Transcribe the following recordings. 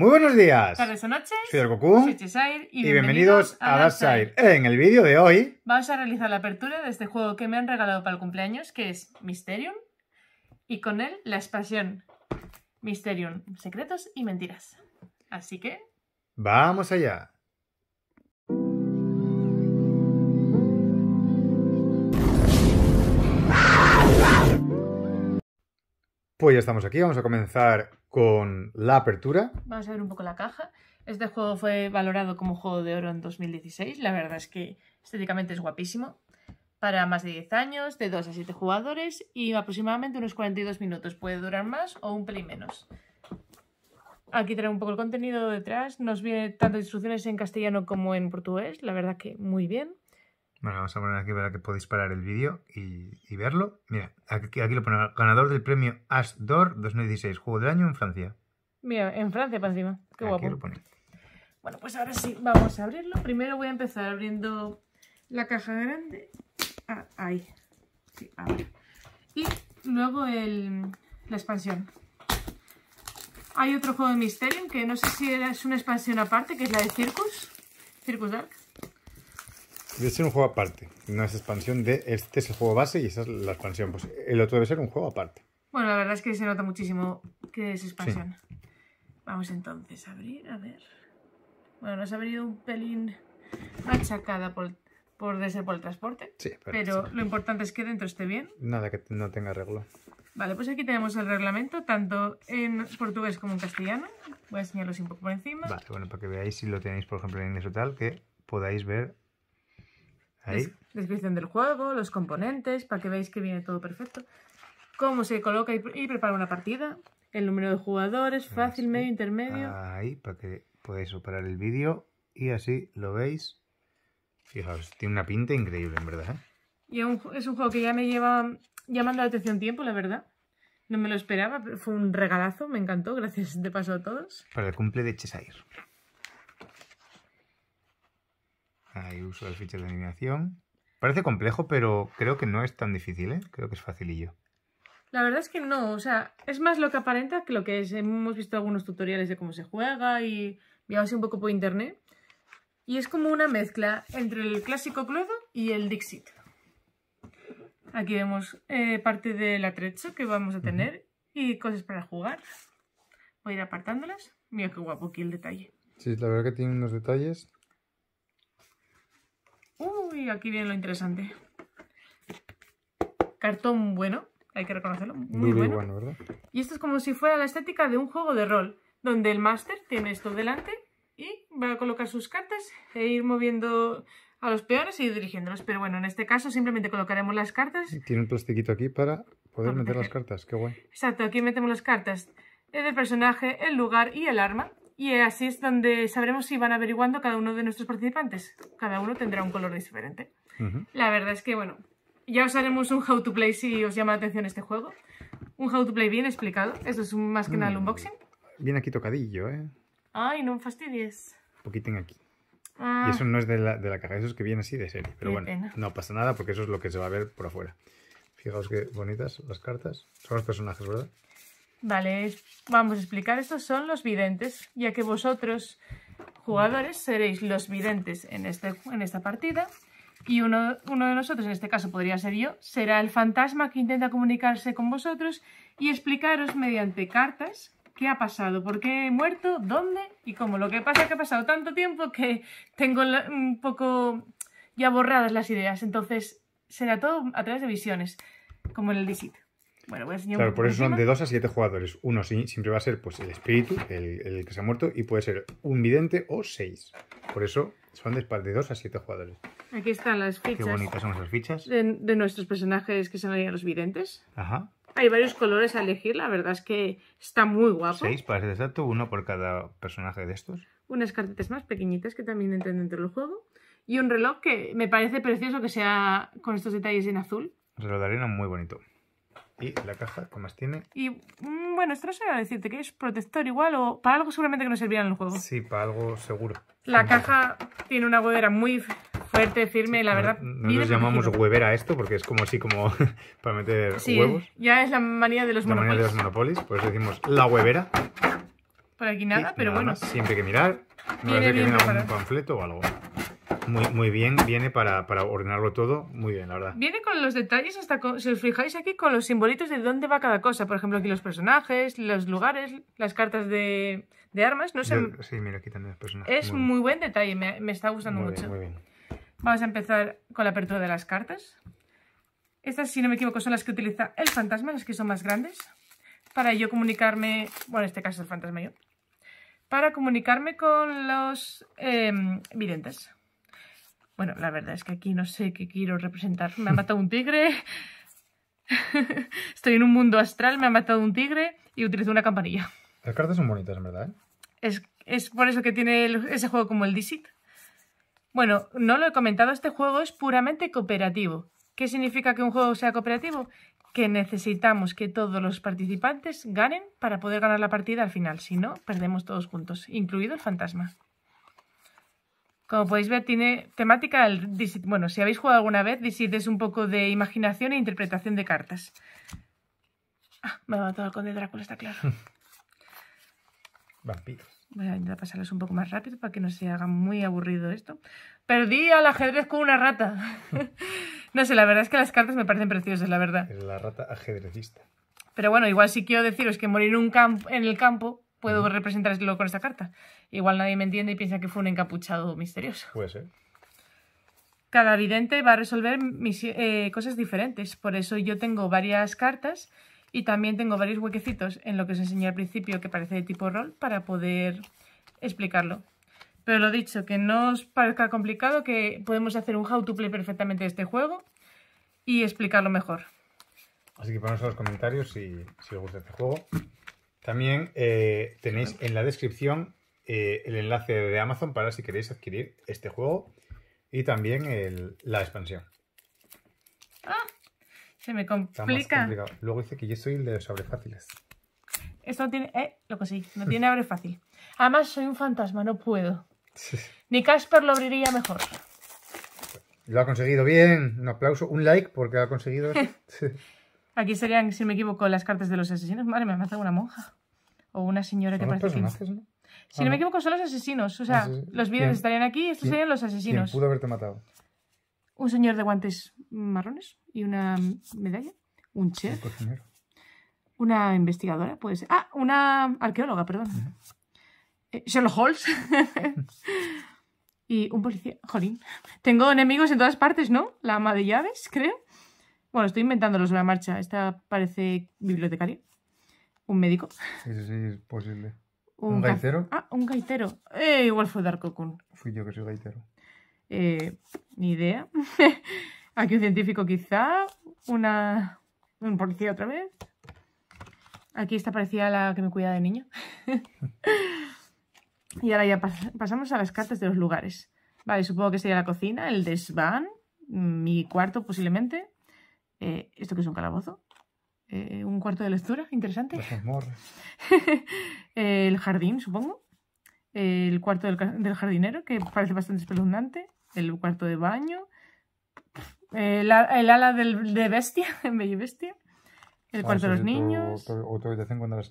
Muy buenos días. Tardes o noches. Soy el Goku. Soy Y, bienvenidos, a Darkside. En el vídeo de hoy vamos a realizar la apertura de este juego que me han regalado para el cumpleaños, que es Mysterium. Y con él la expansión Mysterium, secretos y mentiras. Así que... Vamos allá. Pues ya estamos aquí, vamos a comenzar con la apertura. Vamos a ver un poco la caja. Este juego fue valorado como juego de oro en 2016. La verdad es que estéticamente es guapísimo. Para más de 10 años, de 2 a 7 jugadores y aproximadamente unos 42 minutos. Puede durar más o un pelín menos. Aquí trae un poco el contenido detrás. Nos viene tanto instrucciones en castellano como en portugués. La verdad que muy bien. Bueno, vamos a poner aquí para que podáis parar el vídeo y, verlo. Mira, aquí, lo pone, ganador del premio Ash 2016, Juego del Año en Francia. Mira, en Francia para encima. Qué guapo. Bueno, pues ahora sí, vamos a abrirlo. Primero voy a empezar abriendo la caja grande. Ah, ahí. Sí, Y luego el, la expansión. Hay otro juego de Mysterium que no sé si es una expansión aparte, que es la de Circus. Circus Dark debe ser un juego aparte. No es expansión de. Este es el juego base y esa es la expansión. Pues el otro debe ser un juego aparte. Bueno, la verdad es que se nota muchísimo que es expansión. Vamos entonces a abrir, a ver. Bueno, nos ha venido un pelín achacada por, por por el transporte. Sí, pero, pero lo importante es que dentro esté bien. Nada que no tenga arreglo. Vale, pues aquí tenemos el reglamento, tanto en portugués como en castellano. Voy a enseñarlos un poco por encima. Vale, bueno, para que veáis si lo tenéis, por ejemplo, en inglés o tal, que podáis ver Descripción del juego, los componentes, para que veáis que viene todo perfecto. Cómo se coloca y, prepara una partida. El número de jugadores, fácil, medio, intermedio. Ahí, para que podáis operar el vídeo y así lo veis. Fijaos, tiene una pinta increíble, en verdad. ¿eh? Y es un juego que ya me lleva llamando la atención tiempo, la verdad. No me lo esperaba, pero fue un regalazo, me encantó, gracias de paso a todos. Para el cumple de Cheshire. Ahí uso el fichas de animación. Parece complejo, pero creo que no es tan difícil, ¿eh? Creo que es facilillo. La verdad es que no, o sea, es más lo que aparenta que lo que es. Hemos visto algunos tutoriales de cómo se juega y así un poco por internet. Y es como una mezcla entre el clásico Clodo y el Dixit. Aquí vemos eh, parte del atrecho que vamos a tener y cosas para jugar. Voy a ir apartándolas. Mira qué guapo aquí el detalle. Sí, la verdad que tiene unos detalles Uy, aquí viene lo interesante. Cartón bueno, hay que reconocerlo, muy, muy bueno. ¿verdad? Y esto es como si fuera la estética de un juego de rol, donde el máster tiene esto delante y va a colocar sus cartas e ir moviendo a los peones y ir dirigiéndolos. Pero bueno, en este caso simplemente colocaremos las cartas. tiene un plastiquito aquí para poder meter las cartas, qué guay. Exacto, aquí metemos las cartas. El personaje, el lugar y el arma. Y así es donde sabremos si van averiguando cada uno de nuestros participantes. Cada uno tendrá un color diferente. La verdad es que, bueno, ya os haremos un how to play si os llama la atención este juego. Un how to play bien explicado. eso es más que nada el mm. unboxing. Bien aquí tocadillo, ¿eh? Ay, no me fastidies. Un poquitín aquí. Ah. Y eso no es de la, de la caja, eso es que viene así de serie. Pero bueno, no pasa nada porque eso es lo que se va a ver por afuera. Fijaos qué bonitas las cartas. Son los personajes, ¿verdad? Vale, vamos a explicar. Estos son los videntes, ya que vosotros, jugadores, seréis los videntes en, este, en esta partida. Y uno, uno de nosotros, en este caso podría ser yo, será el fantasma que intenta comunicarse con vosotros y explicaros mediante cartas qué ha pasado, por qué he muerto, dónde y cómo. Lo que pasa es que ha pasado tanto tiempo que tengo un poco ya borradas las ideas. Entonces será todo a través de visiones, como en el visit. Claro, por eso son de 2 a 7 jugadores. Uno siempre va a ser pues, el espíritu, el, que se ha muerto, y puede ser un vidente o 6. Por eso son de, 2 a 7 jugadores. Aquí están las fichas. Qué bonitas son esas fichas. De, nuestros personajes que son los videntes. Ajá. Hay varios colores a elegir, la verdad es que está muy guapo. Seis, para ser exacto, uno por cada personaje de estos. Unas cartitas más pequeñitas que también entran dentro del juego. Y un reloj que me parece precioso que sea con estos detalles en azul. Un reloj de arena muy bonito. Y la caja, cómo más tiene? Y mm, bueno, esto no a decirte que es protector igual o para algo seguramente que no servirá en el juego. Sí, para algo seguro. La caja tiene una huevera muy fuerte, firme, la verdad. nos llamamos huevera esto porque es como así como para meter sí, Ya es la manía de los La manía de los monopolis, por eso decimos la huevera. Por aquí nada, pero bueno. siempre hay que mirar. No sé que viene algún panfleto o algo. Muy, bien, viene para, ordenarlo todo, muy bien, la verdad. Viene con los detalles, hasta si os fijáis aquí, con los simbolitos de dónde va cada cosa. Por ejemplo, aquí los personajes, los lugares, las cartas de, armas. No sé. sí, mira, aquí también los personajes. Es muy, buen detalle, me, está gustando mucho. muy bien. Vamos a empezar con la apertura de las cartas. Estas, si no me equivoco, son las que utiliza el fantasma, las que son más grandes. Para yo comunicarme, bueno, en este caso el fantasma yo, para comunicarme con los eh, videntes. Bueno, la verdad es que aquí no sé qué quiero representar. Me ha matado un tigre. Estoy en un mundo astral, me ha matado un tigre y utilizo una campanilla. Las cartas son bonitas, en verdad. ¿eh? Es, por eso que tiene ese juego como el Dissit. Bueno, no lo he comentado, este juego es puramente cooperativo. ¿Qué significa que un juego sea cooperativo? Que necesitamos que todos los participantes ganen para poder ganar la partida al final, si no, perdemos todos juntos, incluido el fantasma. Como podéis ver, tiene temática, bueno, si habéis jugado alguna vez, disid es un poco de imaginación e interpretación de cartas. Ah, me ha matado el conde Drácula, está claro. Vampiros. Voy a pasarles un poco más rápido para que no se haga muy aburrido esto. Perdí al ajedrez con una rata. no sé, la verdad es que las cartas me parecen preciosas, la verdad. la rata ajedrecista. Pero bueno, igual sí quiero deciros que morir en el campo puedo representarlo con esta carta. Igual nadie me entiende y piensa que fue un encapuchado misterioso. Puede ser. Cada vidente va a resolver eh, cosas diferentes, por eso yo tengo varias cartas y también tengo varios huequecitos en lo que os enseñé al principio que parece de tipo rol para poder explicarlo. Pero lo dicho, que no os parezca complicado, que podemos hacer un how to play perfectamente de este juego y explicarlo mejor. Así que ponos en los comentarios si, si os gusta este juego. También eh, tenéis en la descripción eh, el enlace de Amazon para si queréis adquirir este juego y también la expansión. Ah, se me complica. Luego dice que yo soy el de los abre fáciles. Esto no tiene. Eh, lo que sí, no tiene abre fácil. Además, soy un fantasma, no puedo. Ni Casper lo abriría mejor. Lo ha conseguido bien. Un aplauso, un like porque ha conseguido. Aquí serían, si me equivoco, las cartas de los asesinos. Madre, me ha matado una monja. O una señora que parece. Si no me ah, equivoco, son los asesinos. O sea, los vídeos estarían aquí y estos serían los asesinos. ¿Quién pudo haberte matado? Un señor de guantes marrones y una medalla. Un chef. una investigadora, puede ser. Ah, una arqueóloga, perdón. Eh, Sherlock Holmes. y un policía. Jolín. Tengo enemigos en todas partes, ¿no? La ama de llaves, creo. Bueno, estoy inventándolos en la marcha. Esta parece bibliotecaria. Un médico. Sí, sí, sí, es posible. ¿Un, gaitero? Ah, un gaitero. Eh, igual fue Darko Kun. Fui yo que soy gaitero. Eh, ni idea. Aquí un científico quizá. Una... Un policía otra vez. Aquí esta parecía la que me cuidaba de niño. y ahora ya pasamos a las cartas de los lugares. Vale, supongo que sería la cocina, el desván, mi cuarto posiblemente. Eh, ¿Esto qué es un calabozo? Eh, ¿Un cuarto de lectura? Interesante. el jardín, supongo. El cuarto del, jardinero, que parece bastante espeluznante. El cuarto de baño. El, ala de bestia, en bello Bestia. El ah, cuarto de los niños. habitación cuando eras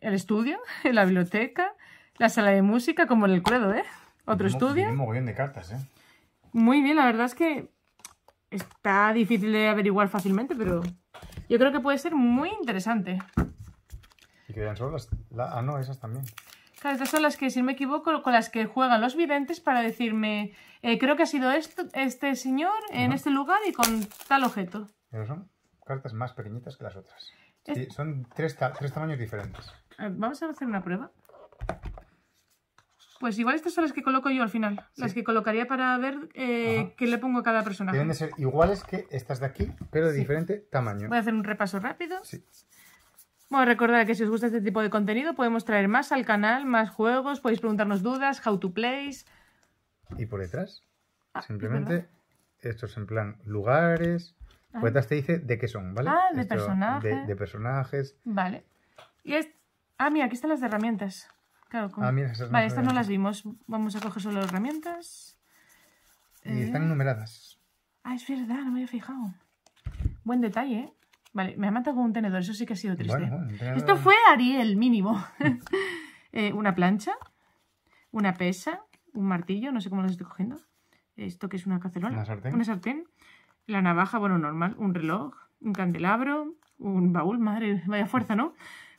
el estudio, la biblioteca, la sala de música, como en el credo, ¿eh? Otro estudio. Un de cartas, ¿eh? Muy bien, la verdad es que está difícil de averiguar fácilmente, pero yo creo que puede ser muy interesante. Y quedan solo las... Ah, no, esas también. Claro, estas son las que, si no me equivoco, con las que juegan los videntes para decirme, eh, creo que ha sido esto, este señor en este lugar y con tal objeto. Pero son cartas más pequeñitas que las otras. son tres, tamaños diferentes. Vamos a hacer una prueba. Pues igual estas son las que coloco yo al final. Las que colocaría para ver eh, qué le pongo a cada personaje. Deben ser iguales que estas de aquí, pero de diferente tamaño. Voy a hacer un repaso rápido. Sí. Bueno, recordad que si os gusta este tipo de contenido podemos traer más al canal, más juegos, podéis preguntarnos dudas, how to play. Y por detrás, ah, simplemente, estos en plan lugares. Ah. te dice de qué son, ¿vale? Ah, de personajes. De, personajes. Vale. Y es... Ah, mira, aquí están las herramientas. Ah, vale, estas no las vimos. Vamos a coger solo las herramientas. Y están eh, numeradas. Ah, es verdad, no me había fijado. Buen detalle, ¿eh? Vale, me ha matado con un tenedor, eso sí que ha sido triste. Esto fue Ariel, mínimo. Eh, una plancha, una pesa, un martillo, no sé cómo lo estoy cogiendo. Esto que es una cacerola. Una sartén. Una sartén. La navaja, bueno, normal. Un reloj, un candelabro, un baúl, madre, vaya fuerza, ¿no?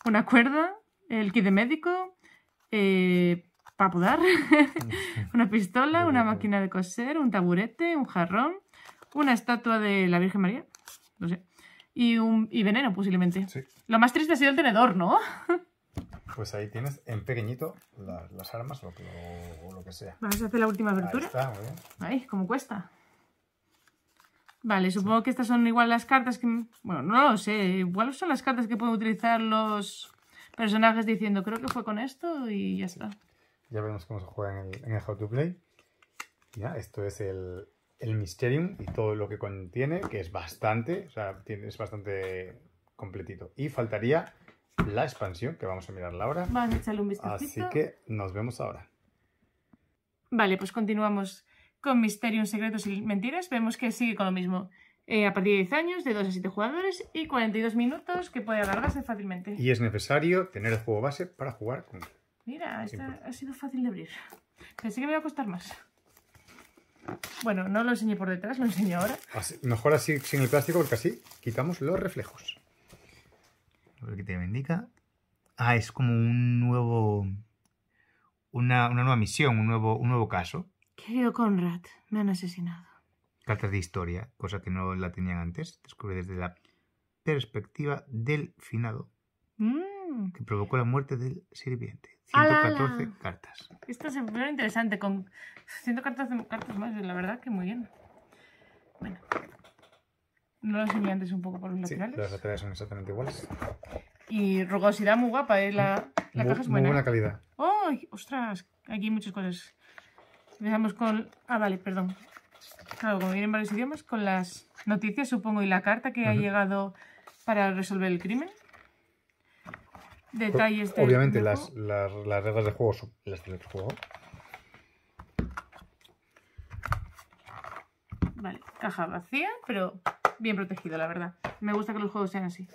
Una cuerda, el kit de médico, eh, para podar, una pistola, una máquina de coser, un taburete, un jarrón, una estatua de la Virgen María, no sé, y, un, y veneno posiblemente. Lo más triste ha sido el tenedor, ¿no? Pues ahí tienes en pequeñito las, armas lo lo, que sea. Vamos a hacer la última apertura. Ahí está, cuesta. Vale, supongo que estas son igual las cartas que... Bueno, no lo sé. Igual son las cartas que pueden utilizar los personajes diciendo, creo que fue con esto y ya está. Ya vemos cómo se juega en el, How to Play. Ya, esto es el, el Mysterium y todo lo que contiene, que es bastante, o sea, es bastante completito. Y faltaría la expansión, que vamos a mirarla ahora. Vamos a echarle un vistazo. Así que nos vemos ahora. Vale, pues continuamos con Mysterium, Secretos y Mentiras. Vemos que sigue con lo mismo. Eh, a partir de 10 años, de 2 a 7 jugadores y 42 minutos que puede alargarse fácilmente. Y es necesario tener el juego base para jugar con él. Mira, esto ha sido fácil de abrir. Pensé que me iba a costar más. Bueno, no lo enseñé por detrás, lo enseño ahora. mejor así sin el plástico porque así quitamos los reflejos. Lo que te indica. Ah, es como un nuevo... Una, nueva misión, un nuevo, un nuevo caso. Querido Conrad, me han asesinado. Cartas de historia, cosa que no la tenían antes. Descubre desde la perspectiva del finado, mm. que provocó la muerte del sirviente. 114 cartas. Esto es muy interesante, con 100 cartas, cartas más, la verdad que muy bien. Bueno. No los enseñé antes un poco por los sí, laterales. Los laterales son exactamente iguales. Y rugosidad muy guapa, ¿eh? La, la caja es buena. Muy buena calidad. ¡Ay! ¡Ostras! Aquí hay muchas cosas. Empezamos con. Ah, vale, perdón. Claro, como vienen varios idiomas, con las noticias, supongo, y la carta que ha llegado para resolver el crimen. Detalles pues, de. Obviamente, las, reglas de juego son las del juego. Vale, caja vacía, pero bien protegido, la verdad. Me gusta que los juegos sean así.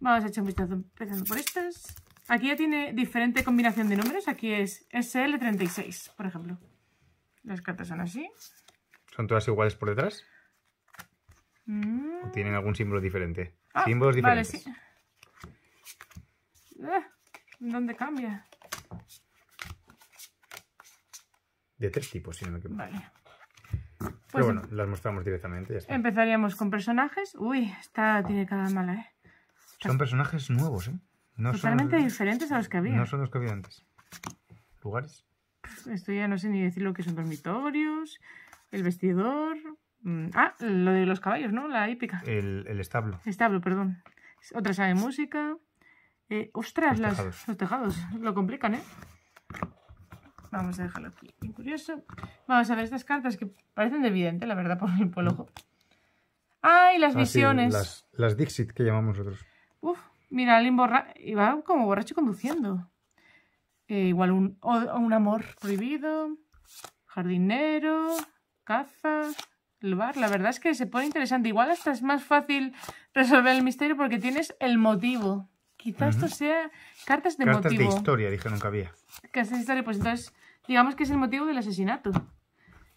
Vamos a echar un vistazo empezando por estas. Aquí ya tiene diferente combinación de números. Aquí es SL36, por ejemplo. Las cartas son así. ¿Son todas iguales por detrás? ¿O mm. tienen algún símbolo diferente? Ah, Símbolos diferentes. sí. Eh, ¿Dónde cambia? De tres tipos, si no me equivoco. Vale. Pero pues bueno, las mostramos directamente. Empezaríamos con personajes. Uy, esta tiene cada mala, ¿eh? Son personajes nuevos, ¿eh? No Totalmente diferentes a los que había. No son los que había antes. ¿Lugares? Esto ya no sé ni decir lo que son dormitorios, el vestidor. Mm, ah, lo de los caballos, ¿no? La hípica. El, establo. Establo, perdón. Otra sala de música. Eh, ostras, los, tejados. tejados. Lo complican, ¿eh? Vamos a dejarlo aquí. Curioso. Vamos a ver estas cartas que parecen de evidente, la verdad, por el polojo. ¡Ay, las ah, visiones! las, Dixit que llamamos nosotros. Uf, mira, alguien y va como borracho conduciendo. Eh, igual un, un amor prohibido. Jardinero caza, el bar. La verdad es que se pone interesante. Igual hasta es más fácil resolver el misterio porque tienes el motivo. Quizás esto sea cartas de motivo. Cartas de historia, dije, nunca había. Cartas de historia, pues entonces digamos que es el motivo del asesinato.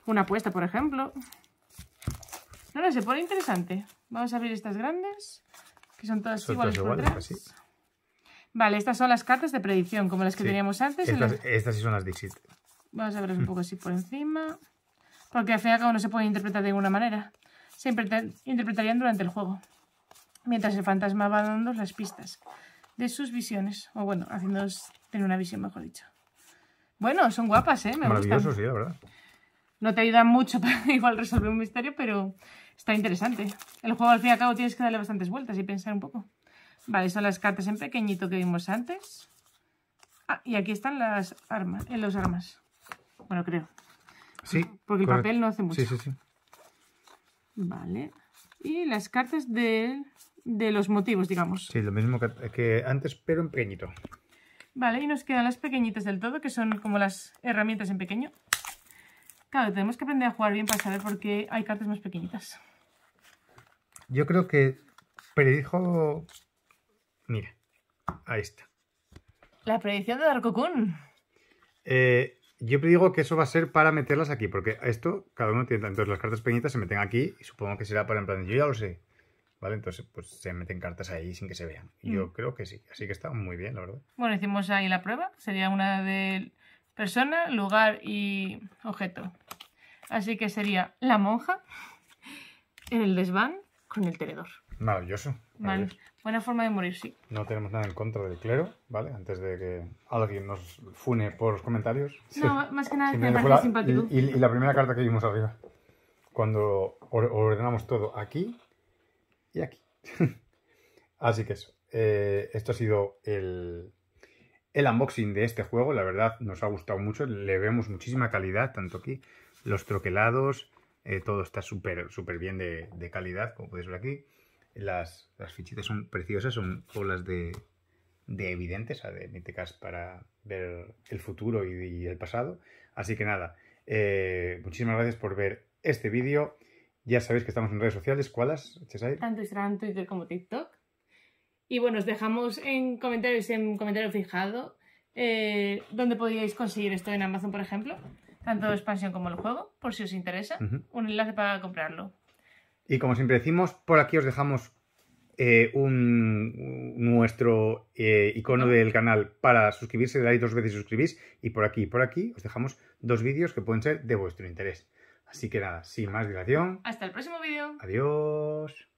Una apuesta, por ejemplo. No, no, se pone interesante. Vamos a abrir estas grandes, que son todas iguales, por pues Vale, estas son las cartas de predicción, como las que teníamos antes. Estas, sí son las de Vamos a ver un poco así por encima porque al fin y al cabo no se puede interpretar de ninguna manera. Se interpretarían durante el juego, mientras el fantasma va dando las pistas de sus visiones, o bueno, haciéndonos tener una visión, mejor dicho. Bueno, son guapas, ¿eh? maravillosos sí, la verdad. No te ayudan mucho para igual resolver un misterio, pero está interesante. El juego al fin y al cabo tienes que darle bastantes vueltas y pensar un poco. Vale, son las cartas en pequeñito que vimos antes. Ah, y aquí están las armas, en eh, los armas. Bueno, creo. Sí. Porque el papel no hace mucho. Sí, sí, sí. Vale. Y las cartas de, los motivos, digamos. Sí, lo mismo que, antes, pero en pequeñito. Vale, y nos quedan las pequeñitas del todo, que son como las herramientas en pequeño. Claro, tenemos que aprender a jugar bien para saber por qué hay cartas más pequeñitas. Yo creo que predijo... Mira, ahí está. La predicción de Darko Kun. Eh, yo digo que eso va a ser para meterlas aquí, porque esto, cada uno tiene. Entonces las cartas pequeñitas se meten aquí y supongo que será para en plan, yo ya lo sé. ¿Vale? Entonces, pues se meten cartas ahí sin que se vean. Yo mm. creo que sí. Así que está muy bien, la verdad. Bueno, hicimos ahí la prueba. Sería una de persona, lugar y objeto. Así que sería la monja en el desván con el tenedor. Maravilloso. maravilloso. Vale. Buena forma de morir, sí. No tenemos nada en contra del clero, ¿vale? Antes de que alguien nos fune por los comentarios. No, más que nada, que me parece la, Y, la primera carta que vimos arriba. Cuando ordenamos todo aquí y aquí. Así que eso. Eh, esto ha sido el, el unboxing de este juego. La verdad, nos ha gustado mucho. Le vemos muchísima calidad, tanto aquí. Los troquelados, eh, todo está súper súper bien de, de calidad, como podéis ver aquí. Las, fichitas son preciosas, son bolas de, de evidentes, de míticas para ver el futuro y, el pasado. Así que nada, eh, muchísimas gracias por ver este vídeo. Ya sabéis que estamos en redes sociales, ¿cuáles, Tanto Instagram, Twitter como TikTok. Y bueno, os dejamos en comentarios, en comentario fijado, eh, donde podíais conseguir esto en Amazon, por ejemplo, tanto expansión como el juego, por si os interesa. Un enlace para comprarlo. Y como siempre decimos, por aquí os dejamos eh, un, nuestro eh, icono del canal para suscribirse, le dais dos veces y suscribís. Y por aquí por aquí os dejamos dos vídeos que pueden ser de vuestro interés. Así que nada, sin más dilación. Hasta el próximo vídeo. Adiós.